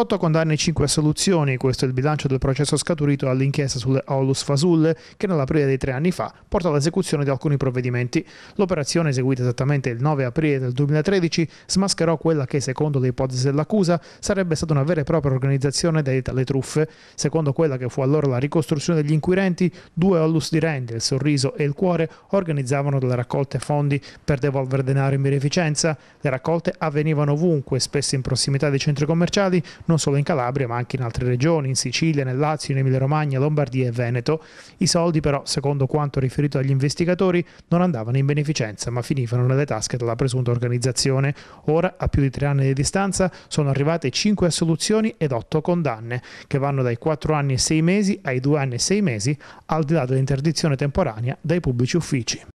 8 condanne e 5 assoluzioni, questo è il bilancio del processo scaturito dall'inchiesta sulle Aulus Fasulle che nell'aprile dei tre anni fa portò all'esecuzione di alcuni provvedimenti. L'operazione eseguita esattamente il 9 aprile del 2013 smascherò quella che secondo le ipotesi dell'accusa sarebbe stata una vera e propria organizzazione dedita alle truffe. Secondo quella che fu allora la ricostruzione degli inquirenti, due Aulus di Rende, il sorriso e il cuore, organizzavano delle raccolte fondi per devolvere denaro in beneficenza. Le raccolte avvenivano ovunque, spesso in prossimità dei centri commerciali, non solo in Calabria ma anche in altre regioni, in Sicilia, nel Lazio, in Emilia Romagna, Lombardia e Veneto. I soldi però, secondo quanto riferito agli investigatori, non andavano in beneficenza ma finivano nelle tasche della presunta organizzazione. Ora, a più di tre anni di distanza, sono arrivate cinque assoluzioni ed otto condanne, che vanno dai quattro anni e sei mesi ai due anni e sei mesi, al di là dell'interdizione temporanea dai pubblici uffici.